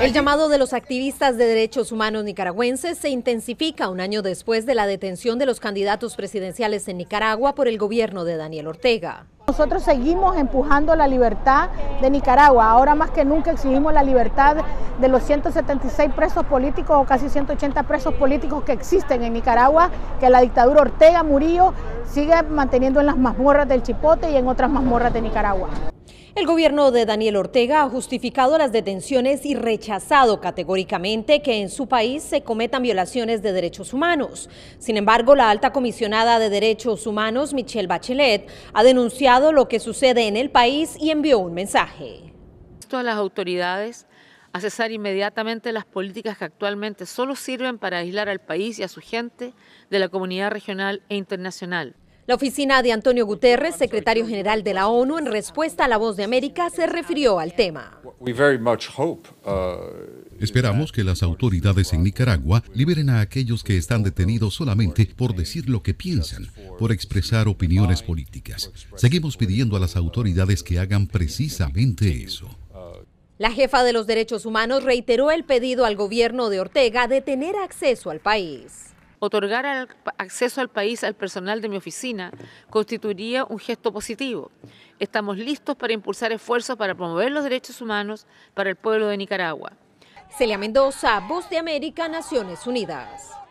El llamado de los activistas de derechos humanos nicaragüenses se intensifica un año después de la detención de los candidatos presidenciales en Nicaragua por el gobierno de Daniel Ortega. Nosotros seguimos empujando la libertad de Nicaragua. Ahora más que nunca exigimos la libertad de los 176 presos políticos o casi 180 presos políticos que existen en Nicaragua, que la dictadura Ortega Murillo sigue manteniendo en las mazmorras del Chipote y en otras mazmorras de Nicaragua. El gobierno de Daniel Ortega ha justificado las detenciones y rechazado categóricamente que en su país se cometan violaciones de derechos humanos. Sin embargo, la alta comisionada de derechos humanos, Michelle Bachelet, ha denunciado lo que sucede en el país y envió un mensaje. a las autoridades a cesar inmediatamente las políticas que actualmente solo sirven para aislar al país y a su gente de la comunidad regional e internacional. La oficina de Antonio Guterres, secretario general de la ONU, en respuesta a la voz de América, se refirió al tema. Uh, Esperamos que las autoridades en Nicaragua liberen a aquellos que están detenidos solamente por decir lo que piensan, por expresar opiniones políticas. Seguimos pidiendo a las autoridades que hagan precisamente eso. La jefa de los derechos humanos reiteró el pedido al gobierno de Ortega de tener acceso al país otorgar acceso al país al personal de mi oficina constituiría un gesto positivo. Estamos listos para impulsar esfuerzos para promover los derechos humanos para el pueblo de Nicaragua. Celia Mendoza, Voz de América, Naciones Unidas.